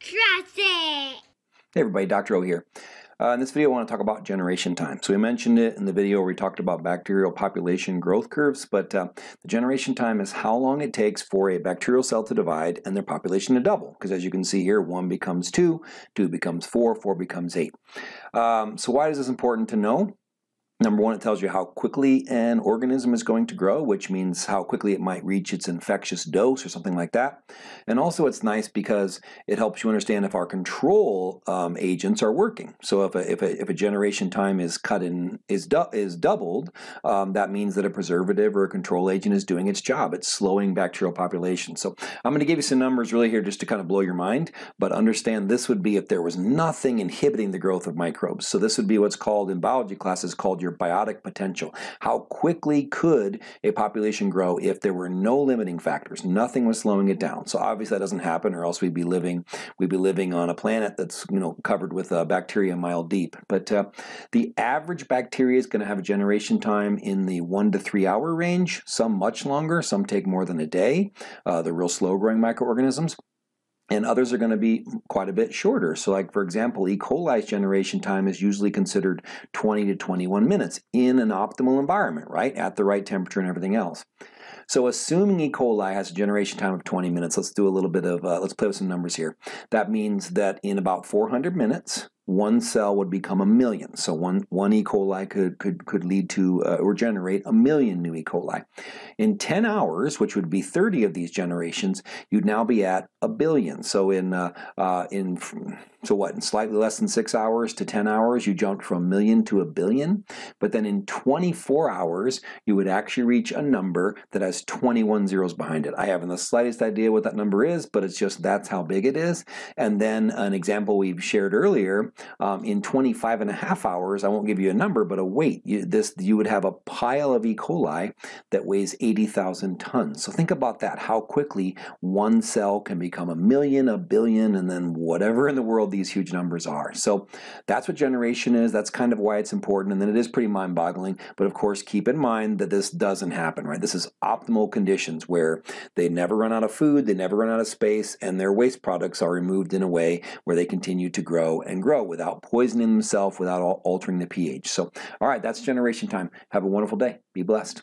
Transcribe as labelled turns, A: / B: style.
A: Hey everybody, Dr. O here. Uh, in this video, I want to talk about generation time. So we mentioned it in the video where we talked about bacterial population growth curves, but uh, the generation time is how long it takes for a bacterial cell to divide and their population to double. Because as you can see here, one becomes two, two becomes four, four becomes eight. Um, so why is this important to know? Number one, it tells you how quickly an organism is going to grow, which means how quickly it might reach its infectious dose or something like that. And also, it's nice because it helps you understand if our control um, agents are working. So, if a, if, a, if a generation time is cut in is du is doubled, um, that means that a preservative or a control agent is doing its job. It's slowing bacterial population. So, I'm going to give you some numbers really here just to kind of blow your mind, but understand this would be if there was nothing inhibiting the growth of microbes. So, this would be what's called in biology classes called your your biotic potential. How quickly could a population grow if there were no limiting factors? Nothing was slowing it down. So obviously that doesn't happen, or else we'd be living we'd be living on a planet that's you know covered with uh, bacteria a mile deep. But uh, the average bacteria is going to have a generation time in the one to three hour range. Some much longer. Some take more than a day. Uh, the real slow growing microorganisms and others are going to be quite a bit shorter. So, like for example, E. coli's generation time is usually considered 20 to 21 minutes in an optimal environment, right? At the right temperature and everything else. So, assuming E. coli has a generation time of 20 minutes, let's do a little bit of, uh, let's play with some numbers here. That means that in about 400 minutes, one cell would become a million. So one, one E. coli could, could, could lead to uh, or generate a million new E. coli. In 10 hours, which would be 30 of these generations, you'd now be at a billion. So in, uh, uh, in so what, in slightly less than six hours to 10 hours, you jumped from a million to a billion. But then in 24 hours, you would actually reach a number that has 21 zeros behind it. I haven't the slightest idea what that number is, but it's just that's how big it is. And then an example we've shared earlier um, in 25 and a half hours, I won't give you a number, but a weight, you, this, you would have a pile of E. coli that weighs 80,000 tons. So think about that, how quickly one cell can become a million, a billion, and then whatever in the world these huge numbers are. So that's what generation is. That's kind of why it's important. And then it is pretty mind boggling. But of course, keep in mind that this doesn't happen, right? This is optimal conditions where they never run out of food, they never run out of space, and their waste products are removed in a way where they continue to grow and grow without poisoning themselves, without altering the pH. So, all right, that's generation time. Have a wonderful day. Be blessed.